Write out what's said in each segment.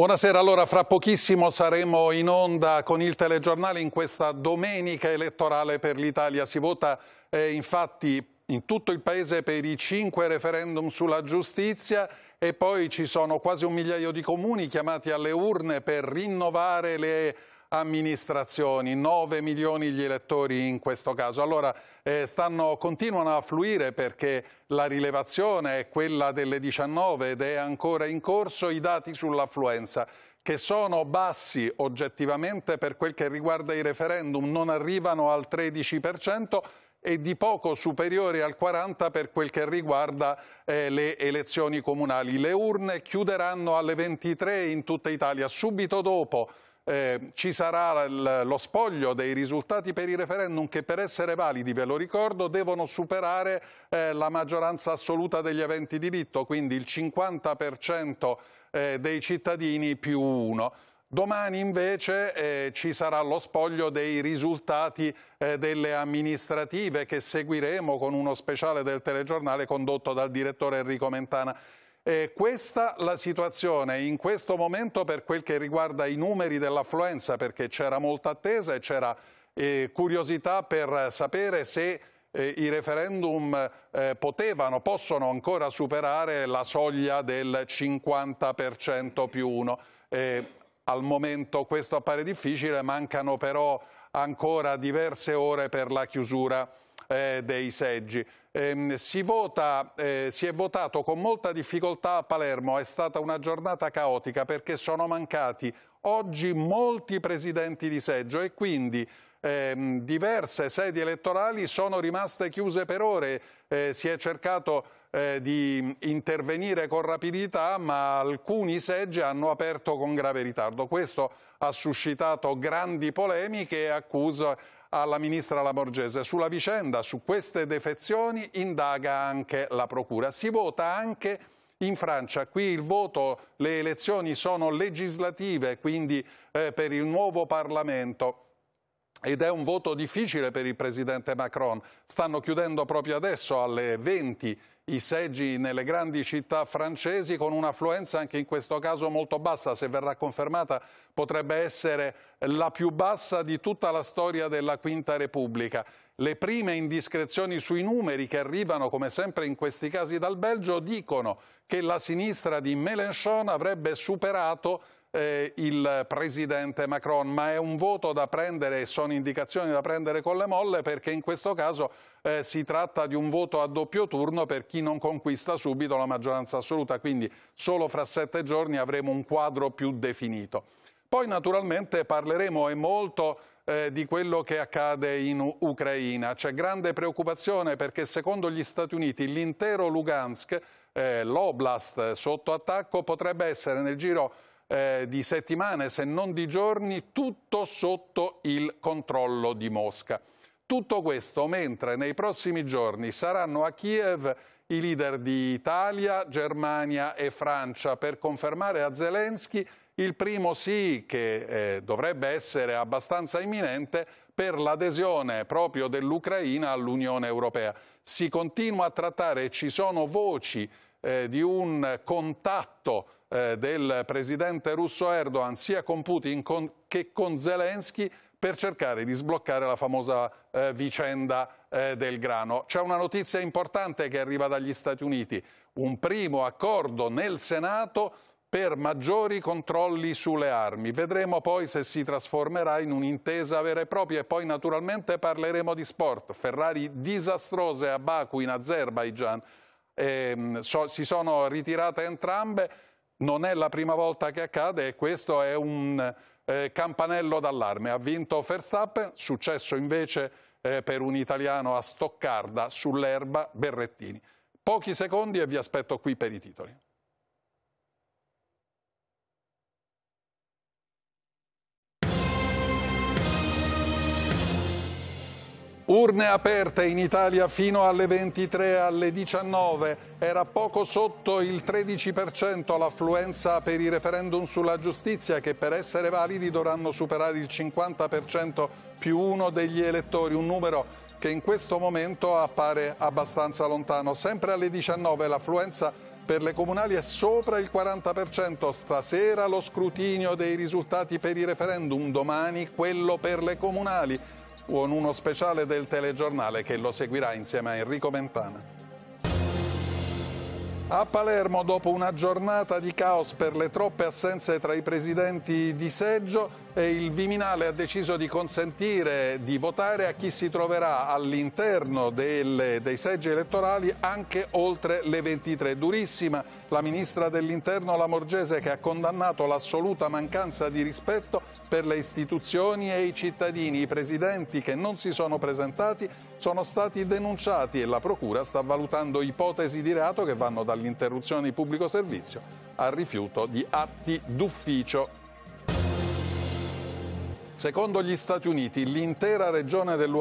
Buonasera, allora fra pochissimo saremo in onda con il telegiornale in questa domenica elettorale per l'Italia. Si vota eh, infatti in tutto il paese per i cinque referendum sulla giustizia e poi ci sono quasi un migliaio di comuni chiamati alle urne per rinnovare le amministrazioni, 9 milioni gli elettori in questo caso. Allora eh, stanno, continuano a fluire perché la rilevazione è quella delle 19 ed è ancora in corso i dati sull'affluenza che sono bassi oggettivamente per quel che riguarda i referendum, non arrivano al 13% e di poco superiori al 40 per quel che riguarda eh, le elezioni comunali. Le urne chiuderanno alle 23 in tutta Italia. Subito dopo eh, ci sarà l- lo spoglio dei risultati per i referendum che per essere validi, ve lo ricordo, devono superare eh, la maggioranza assoluta degli eventi di diritto, quindi il 50% eh, dei cittadini più uno. Domani invece eh, ci sarà lo spoglio dei risultati eh, delle amministrative che seguiremo con uno speciale del telegiornale condotto dal direttore Enrico Mentana. E questa la situazione in questo momento per quel che riguarda i numeri dell'affluenza perché c'era molta attesa e c'era eh, curiosità per sapere se eh, i referendum eh, potevano, possono ancora superare la soglia del 50% più 1. al momento questo appare difficile, mancano però ancora diverse ore per la chiusura eh, dei seggi. Ehm, si, vota, eh, si, è votato con molta difficoltà a Palermo, è stata una giornata caotica perché sono mancati oggi molti presidenti di seggio e quindi ehm, diverse sedi elettorali sono rimaste chiuse per ore. Eh, si è cercato eh, di intervenire con rapidità, ma alcuni seggi hanno aperto con grave ritardo. Questo ha suscitato grandi polemiche e accusa alla ministra Lamorgese. Sulla vicenda, su queste defezioni, indaga anche la Procura. Si vota anche in Francia. Qui il voto, le elezioni sono legislative, quindi eh, per il nuovo Parlamento. Ed è un voto difficile per il presidente Macron. Stanno chiudendo proprio adesso alle 20 i seggi nelle grandi città francesi con un'affluenza anche in questo caso molto bassa, se verrà confermata potrebbe essere la più bassa di tutta la storia della Quinta Repubblica. Le prime indiscrezioni sui numeri che arrivano, come sempre in questi casi, dal Belgio dicono che la sinistra di Mélenchon avrebbe superato eh, il presidente Macron, ma è un voto da prendere e sono indicazioni da prendere con le molle perché in questo caso eh, si tratta di un voto a doppio turno per chi non conquista subito la maggioranza assoluta, quindi solo fra sette giorni avremo un quadro più definito. Poi naturalmente parleremo e molto eh, di quello che accade in Ucraina. C'è grande preoccupazione perché secondo gli Stati Uniti l'intero Lugansk, eh, l'Oblast sotto attacco, potrebbe essere nel giro eh, di settimane se non di giorni, tutto sotto il controllo di Mosca. Tutto questo mentre nei prossimi giorni saranno a Kiev i leader di Italia, Germania e Francia per confermare a Zelensky il primo sì che eh, dovrebbe essere abbastanza imminente per l'adesione proprio dell'Ucraina all'Unione Europea. Si continua a trattare, ci sono voci eh, di un contatto eh, del presidente russo Erdogan sia con Putin con, che con Zelensky per cercare di sbloccare la famosa eh, vicenda eh, del grano. C'è una notizia importante che arriva dagli Stati Uniti, un primo accordo nel Senato per maggiori controlli sulle armi. Vedremo poi se si trasformerà in un'intesa vera e propria e poi naturalmente parleremo di sport. Ferrari disastrose a Baku in Azerbaijan, ehm, so, si sono ritirate entrambe non è la prima volta che accade e questo è un eh, campanello d'allarme. Ha vinto Verstappen, successo invece eh, per un italiano a Stoccarda sull'erba Berrettini. Pochi secondi e vi aspetto qui per i titoli. Urne aperte in Italia fino alle 23 alle 19. Era poco sotto il 13% l'affluenza per i referendum sulla giustizia che per essere validi dovranno superare il 50% più uno degli elettori, un numero che in questo momento appare abbastanza lontano. Sempre alle 19 l'affluenza per le comunali è sopra il 40%, stasera lo scrutinio dei risultati per i referendum, domani quello per le comunali con uno speciale del telegiornale che lo seguirà insieme a Enrico Mentana. A Palermo, dopo una giornata di caos per le troppe assenze tra i presidenti di seggio, eh, il Viminale ha deciso di consentire di votare a chi si troverà all'interno dei seggi elettorali anche oltre le 23. Durissima la ministra dell'interno Lamorgese che ha condannato l'assoluta mancanza di rispetto per le istituzioni e i cittadini. I presidenti che non si sono presentati sono stati denunciati e la Procura sta valutando ipotesi di reato che vanno dall'interruzione di pubblico servizio al rifiuto di atti d'ufficio Secondo gli Stati Uniti, l'intera regione del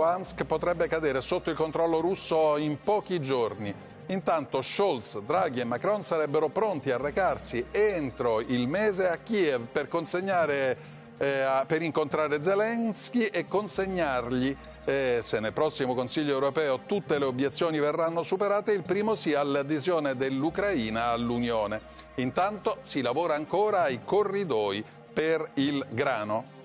potrebbe cadere sotto il controllo russo in pochi giorni. Intanto Scholz, Draghi e Macron sarebbero pronti a recarsi entro il mese a Kiev per, eh, per incontrare Zelensky e consegnargli, eh, se nel prossimo Consiglio europeo tutte le obiezioni verranno superate, il primo sì all'adesione dell'Ucraina all'Unione. Intanto si lavora ancora ai corridoi per il grano.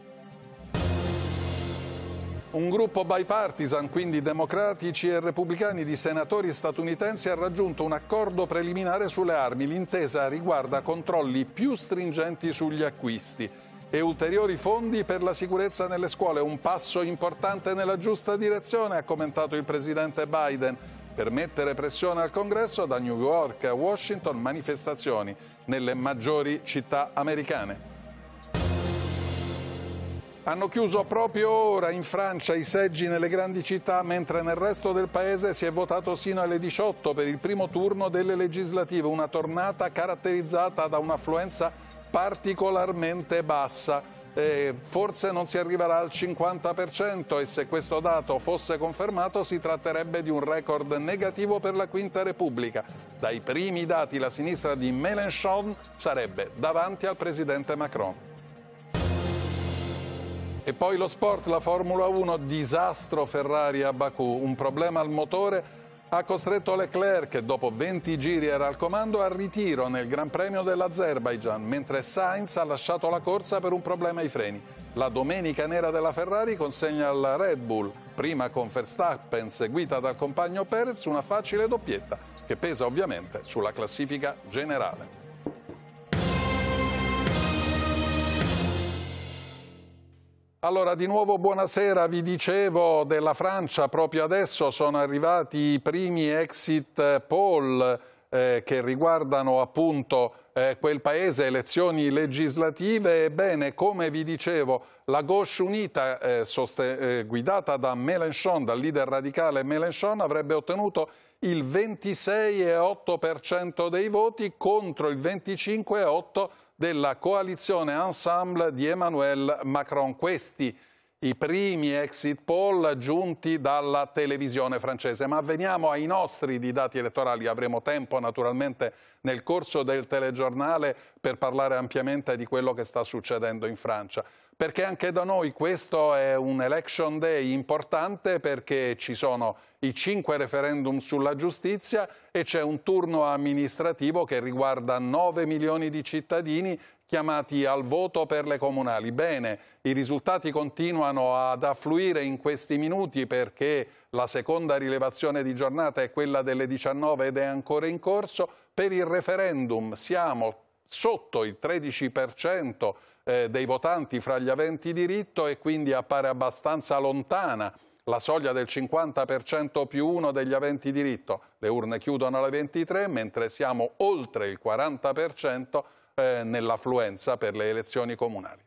Un gruppo bipartisan, quindi democratici e repubblicani di senatori statunitensi, ha raggiunto un accordo preliminare sulle armi. L'intesa riguarda controlli più stringenti sugli acquisti e ulteriori fondi per la sicurezza nelle scuole. Un passo importante nella giusta direzione, ha commentato il presidente Biden. Per mettere pressione al congresso da New York a Washington manifestazioni nelle maggiori città americane. Hanno chiuso proprio ora in Francia i seggi nelle grandi città, mentre nel resto del paese si è votato sino alle 18 per il primo turno delle legislative, una tornata caratterizzata da un'affluenza particolarmente bassa. E forse non si arriverà al 50% e se questo dato fosse confermato si tratterebbe di un record negativo per la Quinta Repubblica. Dai primi dati la sinistra di Mélenchon sarebbe davanti al presidente Macron. E poi lo sport, la Formula 1, disastro Ferrari a Baku, un problema al motore ha costretto Leclerc, che dopo 20 giri era al comando, al ritiro nel Gran Premio dell'Azerbaijan, mentre Sainz ha lasciato la corsa per un problema ai freni. La domenica nera della Ferrari consegna alla Red Bull, prima con Verstappen seguita dal compagno Perez, una facile doppietta, che pesa ovviamente sulla classifica generale. Allora, di nuovo buonasera, vi dicevo della Francia, proprio adesso sono arrivati i primi exit poll eh, che riguardano appunto eh, quel paese, elezioni legislative. Ebbene, come vi dicevo, la gauche unita eh, eh guidata da Mélenchon, dal leader radicale Mélenchon, avrebbe ottenuto il 26,8% dei voti contro il 25,8% della coalizione ensemble di Emmanuel Macron. Questi i primi exit poll giunti dalla televisione francese. Ma veniamo ai nostri di dati elettorali, avremo tempo naturalmente nel corso del telegiornale per parlare ampiamente di quello che sta succedendo in Francia perché anche da noi questo è un election day importante perché ci sono i cinque referendum sulla giustizia e c'è un turno amministrativo che riguarda 9 milioni di cittadini chiamati al voto per le comunali. Bene, i risultati continuano ad affluire in questi minuti perché la seconda rilevazione di giornata è quella delle 19 ed è ancora in corso. Per il referendum siamo sotto il 13% eh, dei votanti fra gli aventi diritto e quindi appare abbastanza lontana la soglia del 50% più uno degli aventi diritto. Le urne chiudono alle 23, mentre siamo oltre il 40% eh, nell'affluenza per le elezioni comunali.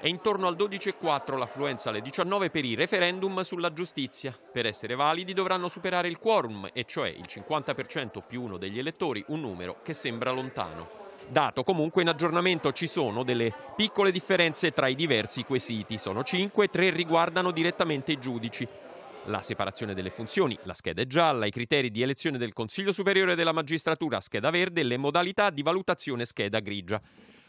È intorno al 12,4 l'affluenza alle 19 per i referendum sulla giustizia. Per essere validi dovranno superare il quorum, e cioè il 50% più uno degli elettori, un numero che sembra lontano. Dato comunque in aggiornamento ci sono delle piccole differenze tra i diversi quesiti, sono 5, tre riguardano direttamente i giudici. La separazione delle funzioni, la scheda è gialla, i criteri di elezione del Consiglio Superiore della Magistratura, scheda verde, le modalità di valutazione scheda grigia.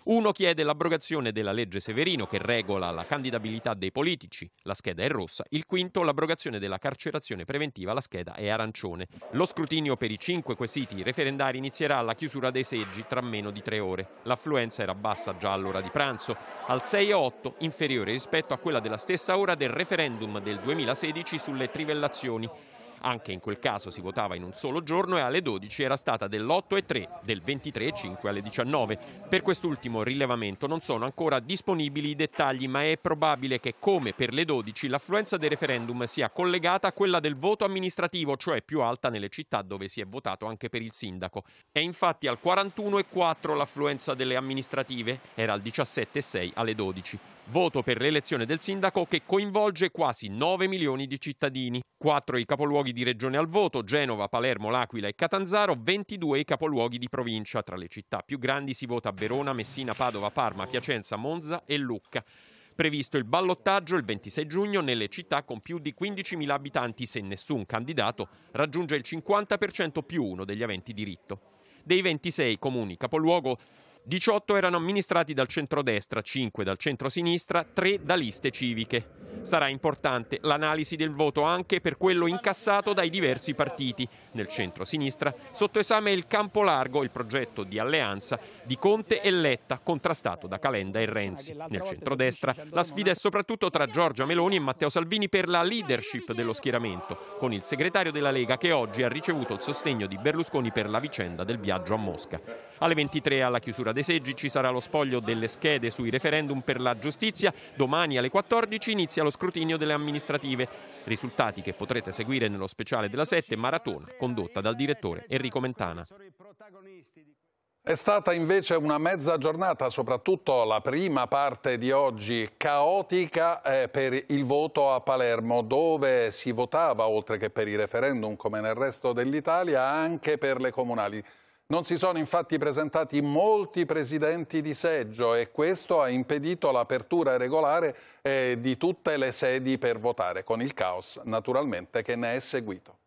Uno chiede l'abrogazione della legge Severino che regola la candidabilità dei politici, la scheda è rossa, il quinto l'abrogazione della carcerazione preventiva, la scheda è arancione. Lo scrutinio per i cinque quesiti referendari inizierà alla chiusura dei seggi tra meno di tre ore. L'affluenza era bassa già all'ora di pranzo, al 6,8 inferiore rispetto a quella della stessa ora del referendum del 2016 sulle trivellazioni anche in quel caso si votava in un solo giorno e alle 12 era stata dell'8.3, del 23.5 alle 19. Per quest'ultimo rilevamento non sono ancora disponibili i dettagli, ma è probabile che come per le 12 l'affluenza del referendum sia collegata a quella del voto amministrativo, cioè più alta nelle città dove si è votato anche per il sindaco. È infatti al 41,4 l'affluenza delle amministrative, era al 17,6 alle 12 voto per l'elezione del sindaco che coinvolge quasi 9 milioni di cittadini. 4 i capoluoghi di regione al voto, Genova, Palermo, L'Aquila e Catanzaro, 22 i capoluoghi di provincia. Tra le città più grandi si vota Verona, Messina, Padova, Parma, Piacenza, Monza e Lucca previsto il ballottaggio il 26 giugno nelle città con più di 15.000 abitanti se nessun candidato raggiunge il 50% più uno degli aventi diritto. Dei 26 comuni capoluogo 18 erano amministrati dal centrodestra, 5 dal centrosinistra, 3 da liste civiche. Sarà importante l'analisi del voto anche per quello incassato dai diversi partiti. Nel centro-sinistra, sotto esame il campo largo, il progetto di alleanza di Conte e Letta, contrastato da Calenda e Renzi. Nel centrodestra la sfida è soprattutto tra Giorgia Meloni e Matteo Salvini per la leadership dello schieramento, con il segretario della Lega che oggi ha ricevuto il sostegno di Berlusconi per la vicenda del viaggio a Mosca. Alle 23 alla chiusura dei seggi ci sarà lo spoglio delle schede sui referendum per la giustizia, domani alle 14 inizia lo scrutinio delle amministrative, risultati che potrete seguire nello speciale della 7 Maratona condotta dal direttore Enrico Mentana. È stata invece una mezza giornata, soprattutto la prima parte di oggi, caotica eh, per il voto a Palermo, dove si votava, oltre che per i referendum come nel resto dell'Italia, anche per le comunali. Non si sono infatti presentati molti presidenti di seggio e questo ha impedito l'apertura regolare eh, di tutte le sedi per votare, con il caos naturalmente che ne è seguito.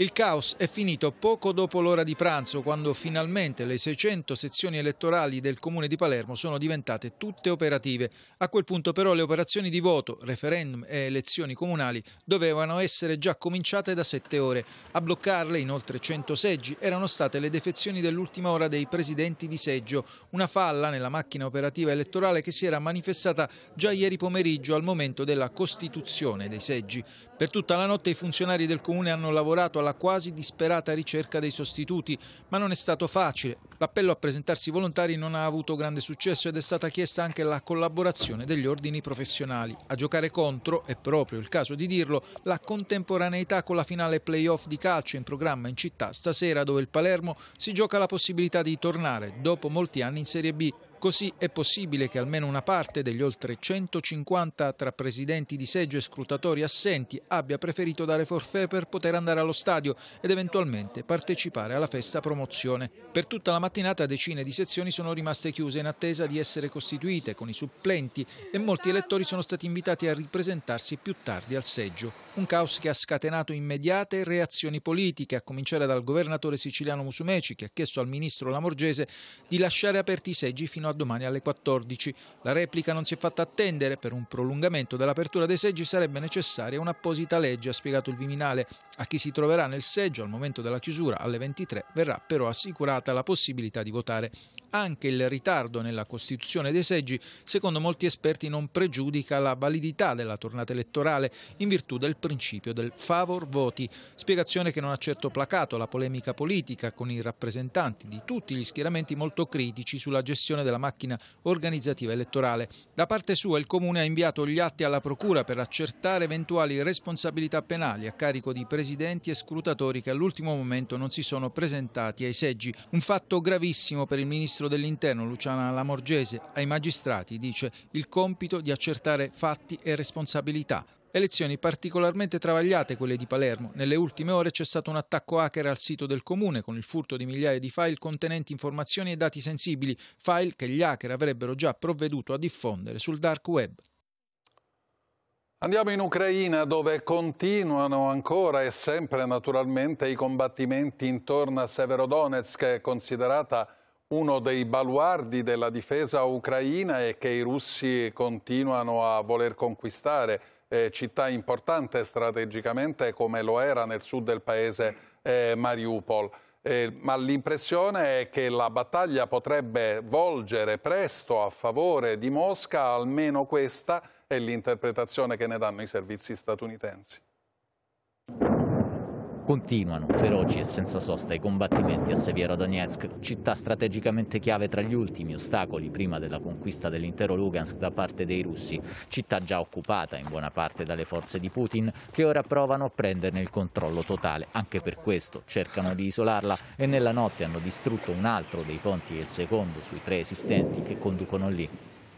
Il caos è finito poco dopo l'ora di pranzo, quando finalmente le 600 sezioni elettorali del Comune di Palermo sono diventate tutte operative. A quel punto però le operazioni di voto, referendum e elezioni comunali dovevano essere già cominciate da sette ore. A bloccarle, inoltre 100 seggi, erano state le defezioni dell'ultima ora dei presidenti di seggio, una falla nella macchina operativa elettorale che si era manifestata già ieri pomeriggio al momento della costituzione dei seggi. Per tutta la notte i funzionari del comune hanno lavorato alla quasi disperata ricerca dei sostituti, ma non è stato facile. L'appello a presentarsi volontari non ha avuto grande successo ed è stata chiesta anche la collaborazione degli ordini professionali. A giocare contro, è proprio il caso di dirlo, la contemporaneità con la finale playoff di calcio in programma in città stasera dove il Palermo si gioca la possibilità di tornare dopo molti anni in Serie B. Così è possibile che almeno una parte degli oltre 150 tra presidenti di seggio e scrutatori assenti abbia preferito dare forfè per poter andare allo stadio ed eventualmente partecipare alla festa promozione. Per tutta la mattinata decine di sezioni sono rimaste chiuse in attesa di essere costituite con i supplenti e molti elettori sono stati invitati a ripresentarsi più tardi al seggio. Un caos che ha scatenato immediate reazioni politiche, a cominciare dal governatore siciliano Musumeci che ha chiesto al ministro Lamorgese di lasciare aperti i seggi fino a fino a domani alle 14. La replica non si è fatta attendere, per un prolungamento dell'apertura dei seggi sarebbe necessaria un'apposita legge, ha spiegato il Viminale. A chi si troverà nel seggio al momento della chiusura alle 23 verrà però assicurata la possibilità di votare. Anche il ritardo nella costituzione dei seggi, secondo molti esperti, non pregiudica la validità della tornata elettorale in virtù del principio del favor voti, spiegazione che non ha certo placato la polemica politica con i rappresentanti di tutti gli schieramenti molto critici sulla gestione della della macchina organizzativa elettorale. Da parte sua il Comune ha inviato gli atti alla Procura per accertare eventuali responsabilità penali a carico di presidenti e scrutatori che all'ultimo momento non si sono presentati ai seggi. Un fatto gravissimo per il Ministro dell'Interno Luciana Lamorgese. Ai magistrati dice il compito di accertare fatti e responsabilità. Elezioni particolarmente travagliate quelle di Palermo. Nelle ultime ore c'è stato un attacco hacker al sito del comune con il furto di migliaia di file contenenti informazioni e dati sensibili, file che gli hacker avrebbero già provveduto a diffondere sul dark web. Andiamo in Ucraina dove continuano ancora e sempre naturalmente i combattimenti intorno a Severodonetsk, considerata uno dei baluardi della difesa ucraina e che i russi continuano a voler conquistare eh, città importante strategicamente come lo era nel sud del paese eh, Mariupol. Eh, ma l'impressione è che la battaglia potrebbe volgere presto a favore di Mosca, almeno questa è l'interpretazione che ne danno i servizi statunitensi. Continuano feroci e senza sosta i combattimenti a Severodonetsk, città strategicamente chiave tra gli ultimi ostacoli prima della conquista dell'intero Lugansk da parte dei russi, città già occupata in buona parte dalle forze di Putin che ora provano a prenderne il controllo totale. Anche per questo cercano di isolarla e nella notte hanno distrutto un altro dei ponti e il secondo sui tre esistenti che conducono lì.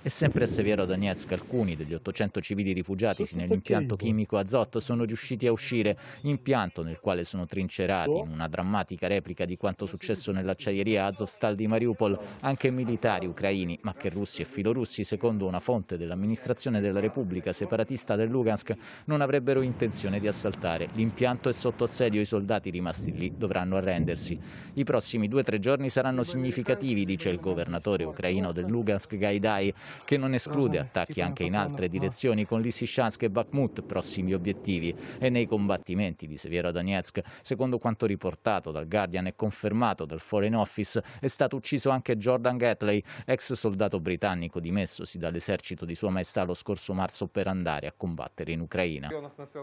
E sempre a Severo Donetsk, alcuni degli 800 civili rifugiatisi nell'impianto boh. chimico Azot sono riusciti a uscire, impianto nel quale sono trincerati boh. in una drammatica replica di quanto successo nell'acciaieria Azovstal di Mariupol, anche militari ucraini, ma che russi e filorussi, secondo una fonte dell'amministrazione della Repubblica separatista del Lugansk, non avrebbero intenzione di assaltare. L'impianto è sotto assedio, i soldati rimasti lì dovranno arrendersi. I prossimi due o tre giorni saranno significativi, dice il governatore ucraino del Lugansk Gaidai, che non esclude attacchi anche in altre ah. direzioni con Lysychansk e Bakhmut prossimi obiettivi e nei combattimenti di Severodonetsk. Secondo quanto riportato dal Guardian e confermato dal Foreign Office, è stato ucciso anche Jordan Gatley, ex soldato britannico dimessosi dall'esercito di Sua Maestà lo scorso marzo per andare a combattere in Ucraina.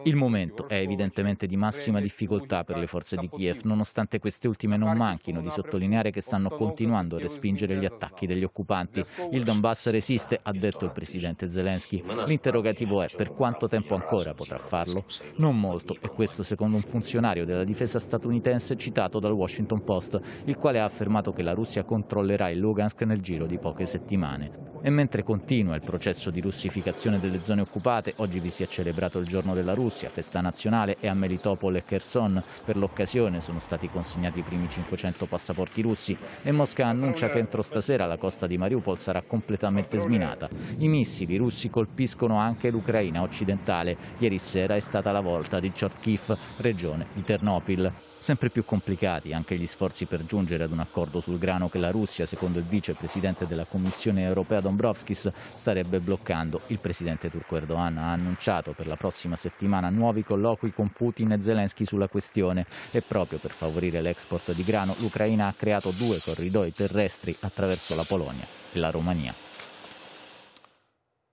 Il momento è evidentemente di massima difficoltà per le forze di Kiev, nonostante queste ultime non manchino di sottolineare che stanno continuando a respingere gli attacchi degli occupanti. Il Donbass resiste esiste, ha detto il presidente Zelensky. L'interrogativo è per quanto tempo ancora potrà farlo? Non molto, e questo secondo un funzionario della difesa statunitense citato dal Washington Post, il quale ha affermato che la Russia controllerà il Lugansk nel giro di poche settimane. E mentre continua il processo di russificazione delle zone occupate, oggi vi si è celebrato il Giorno della Russia, festa nazionale, e a Melitopol e Kherson per l'occasione sono stati consegnati i primi 500 passaporti russi e Mosca annuncia che entro stasera la costa di Mariupol sarà completamente sbagliata sminata. I missili russi colpiscono anche l'Ucraina occidentale. Ieri sera è stata la volta di Chorkiv, regione di Ternopil. Sempre più complicati anche gli sforzi per giungere ad un accordo sul grano che la Russia, secondo il vicepresidente della Commissione europea Dombrovskis, starebbe bloccando. Il presidente turco Erdogan ha annunciato per la prossima settimana nuovi colloqui con Putin e Zelensky sulla questione e proprio per favorire l'export di grano l'Ucraina ha creato due corridoi terrestri attraverso la Polonia e la Romania.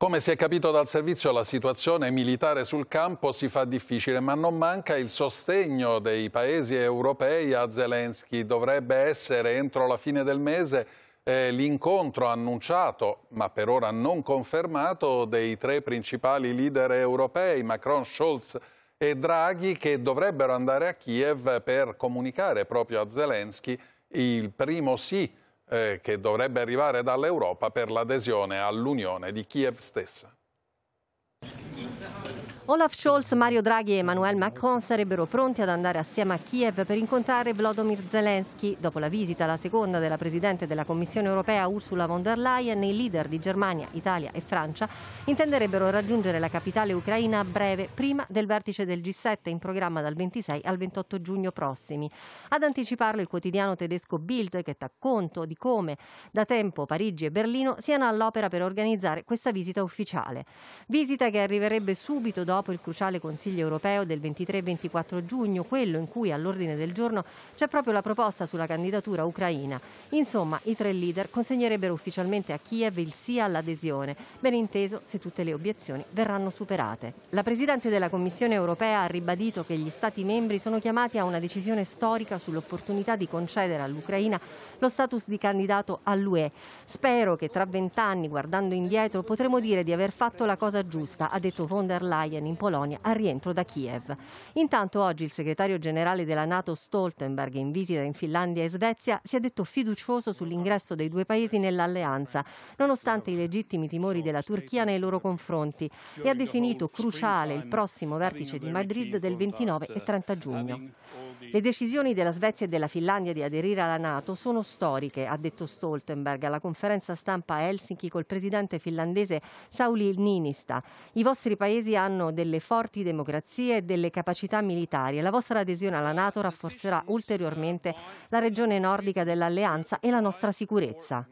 Come si è capito dal servizio, la situazione militare sul campo si fa difficile, ma non manca il sostegno dei paesi europei a Zelensky. Dovrebbe essere entro la fine del mese eh, l'incontro annunciato, ma per ora non confermato, dei tre principali leader europei, Macron, Scholz e Draghi, che dovrebbero andare a Kiev per comunicare proprio a Zelensky il primo sì eh, che dovrebbe arrivare dall'Europa per l'adesione all'Unione di Kiev stessa. Olaf Scholz, Mario Draghi e Emmanuel Macron sarebbero pronti ad andare assieme a Kiev per incontrare Vladimir Zelensky. Dopo la visita, la seconda della Presidente della Commissione europea Ursula von der Leyen, i leader di Germania, Italia e Francia intenderebbero raggiungere la capitale ucraina a breve, prima del vertice del G7 in programma dal 26 al 28 giugno prossimi. Ad anticiparlo il quotidiano tedesco Bild che dà conto di come da tempo Parigi e Berlino siano all'opera per organizzare questa visita ufficiale. Visita che arriverebbe subito dopo il cruciale Consiglio europeo del 23 24 giugno, quello in cui all'ordine del giorno c'è proprio la proposta sulla candidatura ucraina. Insomma, i tre leader consegnerebbero ufficialmente a Kiev il sì all'adesione, ben inteso se tutte le obiezioni verranno superate. La Presidente della Commissione europea ha ribadito che gli Stati membri sono chiamati a una decisione storica sull'opportunità di concedere all'Ucraina lo status di candidato all'UE. Spero che tra vent'anni, guardando indietro, potremo dire di aver fatto la cosa giusta, ha detto von der Leyen in Polonia al rientro da Kiev. Intanto oggi il segretario generale della Nato Stoltenberg, in visita in Finlandia e Svezia, si è detto fiducioso sull'ingresso dei due paesi nell'alleanza, nonostante i legittimi timori della Turchia nei loro confronti, e ha definito cruciale il prossimo vertice di Madrid del 29 e 30 giugno. Le decisioni della Svezia e della Finlandia di aderire alla Nato sono storiche, ha detto Stoltenberg alla conferenza stampa a Helsinki col presidente finlandese Sauli Ninista. I vostri paesi hanno delle forti democrazie e delle capacità militari e la vostra adesione alla Nato rafforzerà ulteriormente la regione nordica dell'alleanza e la nostra sicurezza.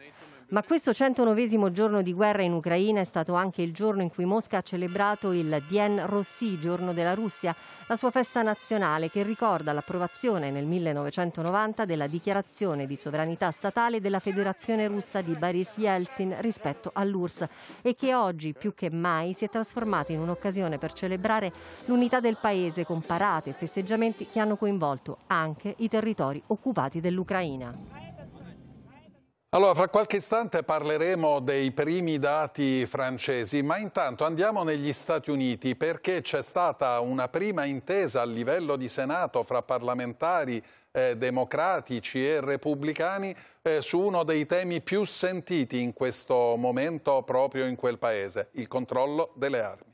Ma questo 109 giorno di guerra in Ucraina è stato anche il giorno in cui Mosca ha celebrato il Dien Rossi, giorno della Russia, la sua festa nazionale che ricorda l'approvazione nel 1990 della dichiarazione di sovranità statale della Federazione russa di Boris Yeltsin rispetto all'URSS e che oggi più che mai si è trasformata in un'occasione per celebrare l'unità del paese con parate e festeggiamenti che hanno coinvolto anche i territori occupati dell'Ucraina. Allora, fra qualche istante parleremo dei primi dati francesi, ma intanto andiamo negli Stati Uniti perché c'è stata una prima intesa a livello di Senato fra parlamentari eh, democratici e repubblicani eh, su uno dei temi più sentiti in questo momento proprio in quel paese, il controllo delle armi.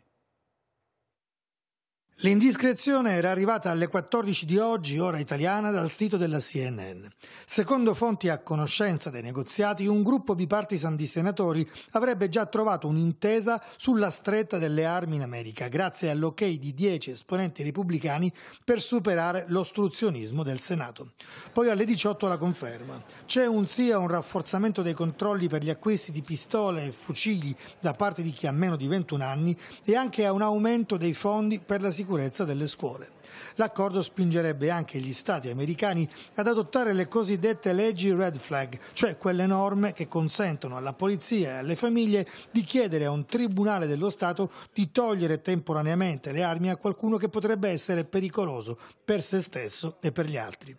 L'indiscrezione era arrivata alle 14 di oggi, ora italiana, dal sito della CNN. Secondo fonti a conoscenza dei negoziati, un gruppo bipartisan di senatori avrebbe già trovato un'intesa sulla stretta delle armi in America, grazie all'ok di 10 esponenti repubblicani per superare l'ostruzionismo del Senato. Poi alle 18 la conferma. C'è un sì a un rafforzamento dei controlli per gli acquisti di pistole e fucili da parte di chi ha meno di 21 anni e anche a un aumento dei fondi per la sicurezza sicurezza delle scuole. L'accordo spingerebbe anche gli stati americani ad adottare le cosiddette leggi red flag, cioè quelle norme che consentono alla polizia e alle famiglie di chiedere a un tribunale dello Stato di togliere temporaneamente le armi a qualcuno che potrebbe essere pericoloso per se stesso e per gli altri.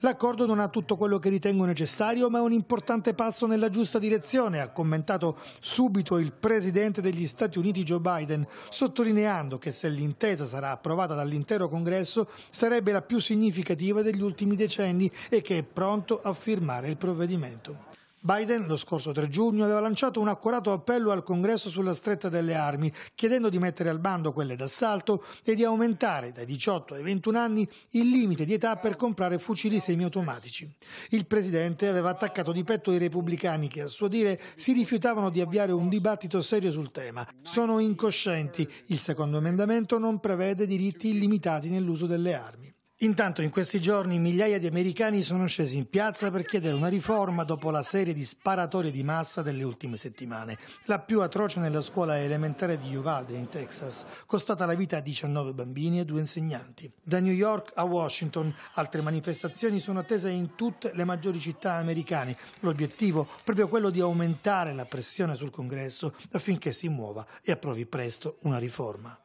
L'accordo non ha tutto quello che ritengo necessario, ma è un importante passo nella giusta direzione, ha commentato subito il presidente degli Stati Uniti Joe Biden, sottolineando che se l'intesa sarà approvata dall'intero Congresso sarebbe la più significativa degli ultimi decenni e che è pronto a firmare il provvedimento. Biden lo scorso 3 giugno aveva lanciato un accurato appello al Congresso sulla stretta delle armi, chiedendo di mettere al bando quelle d'assalto e di aumentare dai 18 ai 21 anni il limite di età per comprare fucili semiautomatici. Il presidente aveva attaccato di petto i repubblicani che a suo dire si rifiutavano di avviare un dibattito serio sul tema. Sono incoscienti. Il secondo emendamento non prevede diritti illimitati nell'uso delle armi. Intanto in questi giorni migliaia di americani sono scesi in piazza per chiedere una riforma dopo la serie di sparatorie di massa delle ultime settimane, la più atroce nella scuola elementare di Uvalde in Texas, costata la vita a 19 bambini e due insegnanti. Da New York a Washington altre manifestazioni sono attese in tutte le maggiori città americane, l'obiettivo è proprio quello di aumentare la pressione sul Congresso affinché si muova e approvi presto una riforma.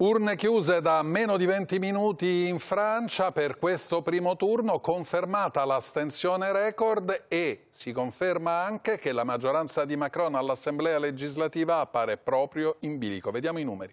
Urne chiuse da meno di 20 minuti in Francia per questo primo turno, confermata l'astensione record e si conferma anche che la maggioranza di Macron all'Assemblea legislativa appare proprio in bilico. Vediamo i numeri.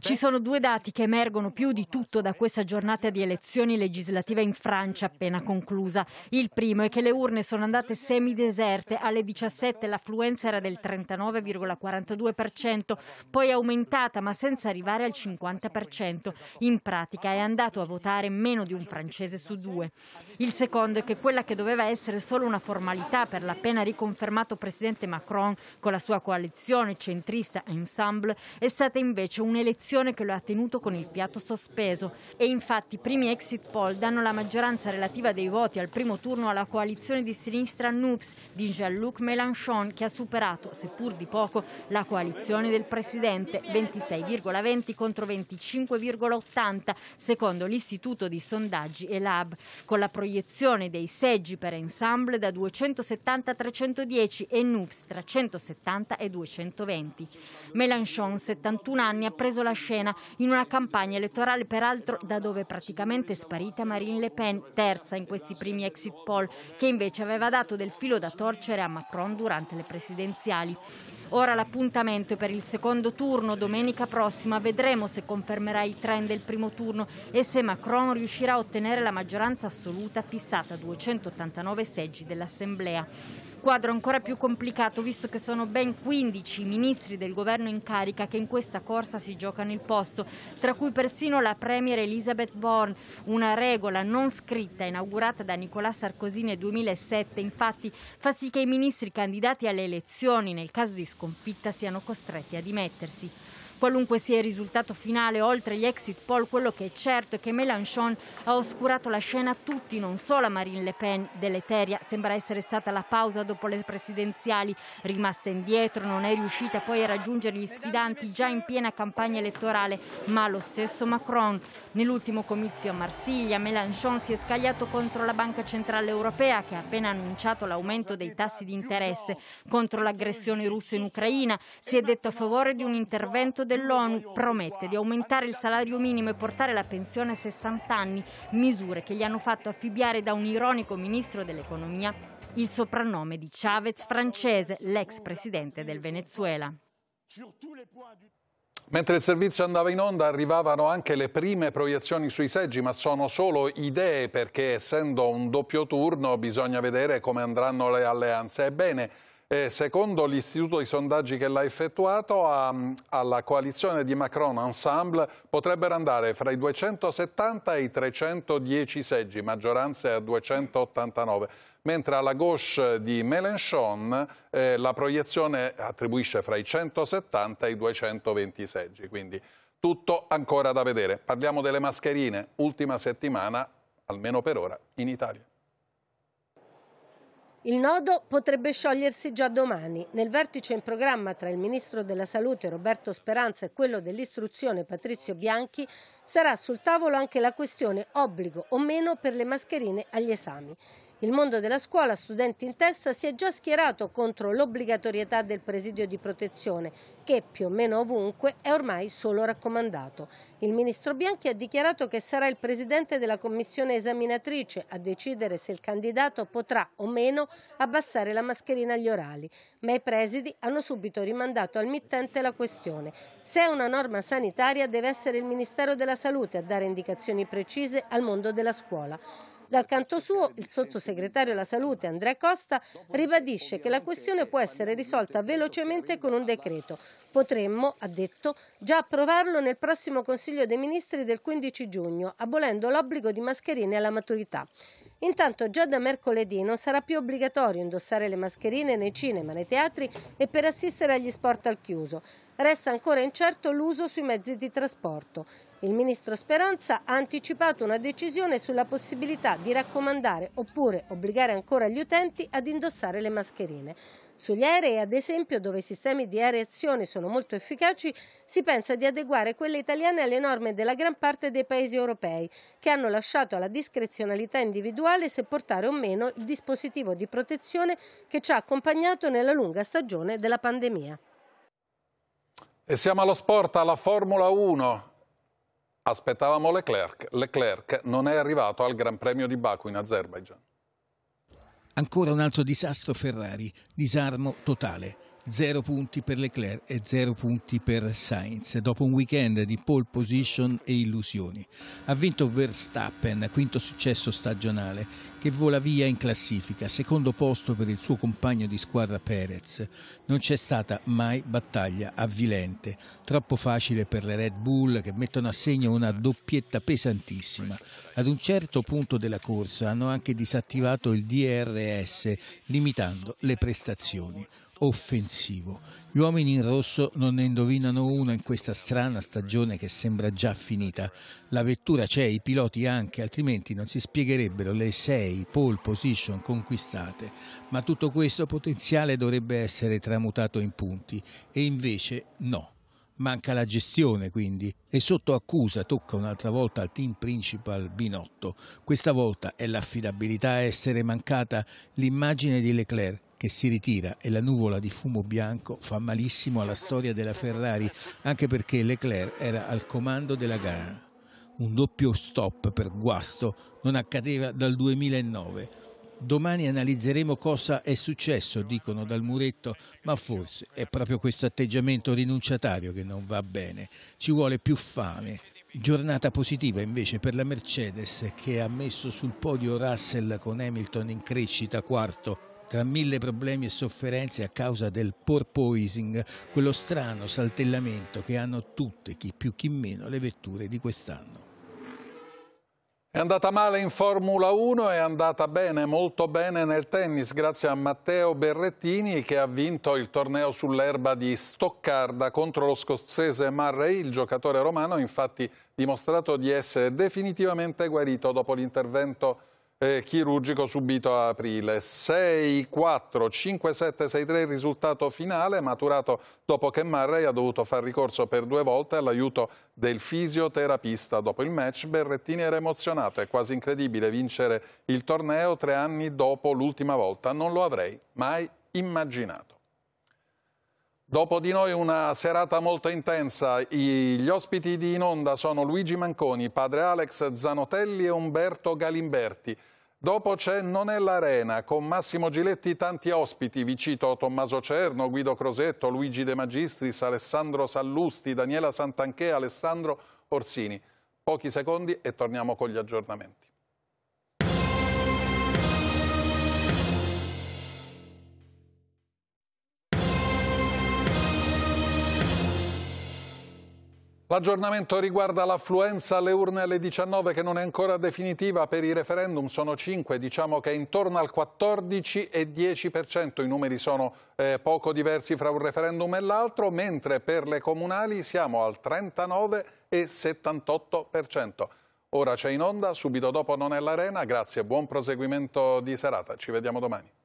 Ci sono due dati che emergono più di tutto da questa giornata di elezioni legislative in Francia appena conclusa. Il primo è che le urne sono andate semideserte. Alle 17 l'affluenza era del 39,42%, poi aumentata ma senza arrivare al 50%. In pratica è andato a votare meno di un francese su due. Il secondo è che quella che doveva essere solo una formalità per l'appena riconfermato presidente Macron con la sua coalizione centrista Ensemble è stata invece un'elezione che lo ha tenuto con il fiato sospeso e infatti i primi exit poll danno la maggioranza relativa dei voti al primo turno alla coalizione di sinistra NUPS di Jean-Luc Mélenchon che ha superato, seppur di poco, la coalizione del presidente 26,20 contro 25,80 secondo l'Istituto di Sondaggi e Lab con la proiezione dei seggi per ensemble da 270 a 310 e NUPS tra 170 e 220. Mélenchon 70 71 anni ha preso la scena in una campagna elettorale peraltro da dove è praticamente sparita Marine Le Pen, terza in questi primi exit poll, che invece aveva dato del filo da torcere a Macron durante le presidenziali. Ora l'appuntamento è per il secondo turno, domenica prossima vedremo se confermerà i trend del primo turno e se Macron riuscirà a ottenere la maggioranza assoluta fissata a 289 seggi dell'Assemblea. Quadro ancora più complicato visto che sono ben 15 ministri del governo in carica che in questa corsa si giocano il posto, tra cui persino la premier Elisabeth Bourne, una regola non scritta inaugurata da Nicolas Sarkozy nel 2007, infatti fa sì che i ministri candidati alle elezioni nel caso di sconfitta siano costretti a dimettersi. Qualunque sia il risultato finale oltre gli exit poll, quello che è certo è che Mélenchon ha oscurato la scena a tutti, non solo a Marine Le Pen deleteria, sembra essere stata la pausa dopo le presidenziali, rimasta indietro, non è riuscita poi a raggiungere gli sfidanti già in piena campagna elettorale, ma lo stesso Macron. Nell'ultimo comizio a Marsiglia Mélenchon si è scagliato contro la Banca Centrale Europea che ha appena annunciato l'aumento dei tassi di interesse, contro l'aggressione russa in Ucraina, si è detto a favore di un intervento dell'ONU promette di aumentare il salario minimo e portare la pensione a 60 anni, misure che gli hanno fatto affibbiare da un ironico ministro dell'economia il soprannome di Chavez francese, l'ex presidente del Venezuela. Mentre il servizio andava in onda arrivavano anche le prime proiezioni sui seggi, ma sono solo idee perché essendo un doppio turno bisogna vedere come andranno le alleanze. Ebbene, e secondo l'istituto di sondaggi che l'ha effettuato, a, alla coalizione di Macron Ensemble potrebbero andare fra i 270 e i 310 seggi, maggioranze a 289 mentre alla gauche di Mélenchon eh, la proiezione attribuisce fra i 170 e i 220 seggi, quindi tutto ancora da vedere. Parliamo delle mascherine, ultima settimana, almeno per ora, in Italia. Il nodo potrebbe sciogliersi già domani. Nel vertice in programma tra il ministro della Salute Roberto Speranza e quello dell'Istruzione Patrizio Bianchi sarà sul tavolo anche la questione obbligo o meno per le mascherine agli esami. Il mondo della scuola, studenti in testa, si è già schierato contro l'obbligatorietà del presidio di protezione, che più o meno ovunque è ormai solo raccomandato. Il ministro Bianchi ha dichiarato che sarà il presidente della commissione esaminatrice a decidere se il candidato potrà o meno abbassare la mascherina agli orali, ma i presidi hanno subito rimandato al mittente la questione. Se è una norma sanitaria deve essere il Ministero della Salute a dare indicazioni precise al mondo della scuola. Dal canto suo, il sottosegretario alla salute Andrea Costa ribadisce che la questione può essere risolta velocemente con un decreto. Potremmo, ha detto, già approvarlo nel prossimo Consiglio dei Ministri del 15 giugno, abolendo l'obbligo di mascherine alla maturità. Intanto già da mercoledì non sarà più obbligatorio indossare le mascherine nei cinema, nei teatri e per assistere agli sport al chiuso resta ancora incerto l'uso sui mezzi di trasporto. Il ministro Speranza ha anticipato una decisione sulla possibilità di raccomandare oppure obbligare ancora gli utenti ad indossare le mascherine. Sugli aerei, ad esempio, dove i sistemi di aereazione sono molto efficaci, si pensa di adeguare quelle italiane alle norme della gran parte dei paesi europei, che hanno lasciato alla discrezionalità individuale se portare o meno il dispositivo di protezione che ci ha accompagnato nella lunga stagione della pandemia. E siamo allo sport, alla Formula 1. Aspettavamo Leclerc. Leclerc non è arrivato al Gran Premio di Baku in Azerbaijan. Ancora un altro disastro Ferrari, disarmo totale. 0 punti per Leclerc e 0 punti per Sainz dopo un weekend di pole position e illusioni. Ha vinto Verstappen, quinto successo stagionale, che vola via in classifica, secondo posto per il suo compagno di squadra Perez. Non c'è stata mai battaglia avvilente, troppo facile per le Red Bull che mettono a segno una doppietta pesantissima. Ad un certo punto della corsa hanno anche disattivato il DRS, limitando le prestazioni offensivo. Gli uomini in rosso non ne indovinano uno in questa strana stagione che sembra già finita. La vettura c'è, i piloti anche, altrimenti non si spiegherebbero le sei pole position conquistate. Ma tutto questo potenziale dovrebbe essere tramutato in punti e invece no. Manca la gestione quindi e sotto accusa tocca un'altra volta al team principal Binotto. Questa volta è l'affidabilità a essere mancata, l'immagine di Leclerc che si ritira e la nuvola di fumo bianco fa malissimo alla storia della Ferrari, anche perché Leclerc era al comando della gara. Un doppio stop per guasto non accadeva dal 2009. Domani analizzeremo cosa è successo, dicono dal muretto, ma forse è proprio questo atteggiamento rinunciatario che non va bene. Ci vuole più fame. Giornata positiva invece per la Mercedes che ha messo sul podio Russell con Hamilton in crescita quarto tra mille problemi e sofferenze a causa del porpoising, quello strano saltellamento che hanno tutte, chi più chi meno, le vetture di quest'anno. È andata male in Formula 1 e è andata bene, molto bene nel tennis grazie a Matteo Berrettini che ha vinto il torneo sull'erba di Stoccarda contro lo scozzese Murray. Il giocatore romano infatti dimostrato di essere definitivamente guarito dopo l'intervento eh, chirurgico subito a aprile. 6-4-5-7-6-3 il risultato finale, maturato dopo che Murray ha dovuto far ricorso per due volte all'aiuto del fisioterapista. Dopo il match Berrettini era emozionato, è quasi incredibile vincere il torneo tre anni dopo l'ultima volta, non lo avrei mai immaginato. Dopo di noi una serata molto intensa, gli ospiti di In Onda sono Luigi Manconi, padre Alex Zanotelli e Umberto Galimberti. Dopo c'è Non è l'Arena, con Massimo Giletti tanti ospiti, vi cito Tommaso Cerno, Guido Crosetto, Luigi De Magistris, Alessandro Sallusti, Daniela Santanchè, Alessandro Orsini. Pochi secondi e torniamo con gli aggiornamenti. L'aggiornamento riguarda l'affluenza alle urne alle 19 che non è ancora definitiva per i referendum, sono 5, diciamo che intorno al 14 e 10%, i numeri sono eh, poco diversi fra un referendum e l'altro, mentre per le comunali siamo al 39 e 78%. Ora c'è in onda, subito dopo non è l'arena, grazie, buon proseguimento di serata, ci vediamo domani.